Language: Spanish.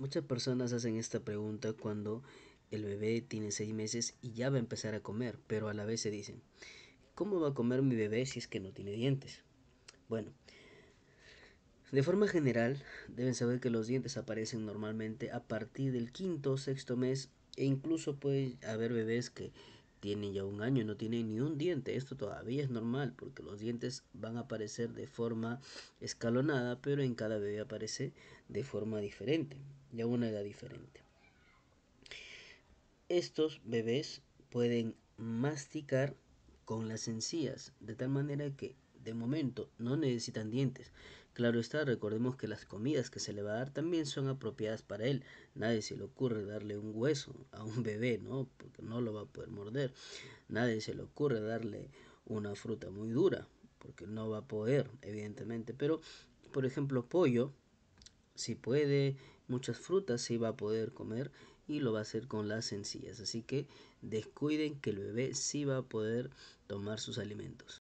Muchas personas hacen esta pregunta cuando el bebé tiene seis meses y ya va a empezar a comer, pero a la vez se dicen, ¿cómo va a comer mi bebé si es que no tiene dientes? Bueno, de forma general, deben saber que los dientes aparecen normalmente a partir del quinto o sexto mes e incluso puede haber bebés que tienen ya un año y no tienen ni un diente. Esto todavía es normal porque los dientes van a aparecer de forma escalonada, pero en cada bebé aparece de forma diferente de una edad diferente. Estos bebés pueden masticar con las encías, de tal manera que de momento no necesitan dientes. Claro está, recordemos que las comidas que se le va a dar también son apropiadas para él. Nadie se le ocurre darle un hueso a un bebé, ¿no? Porque no lo va a poder morder. Nadie se le ocurre darle una fruta muy dura, porque no va a poder, evidentemente. Pero, por ejemplo, pollo, si puede, muchas frutas sí va a poder comer y lo va a hacer con las sencillas. Así que descuiden que el bebé sí va a poder tomar sus alimentos.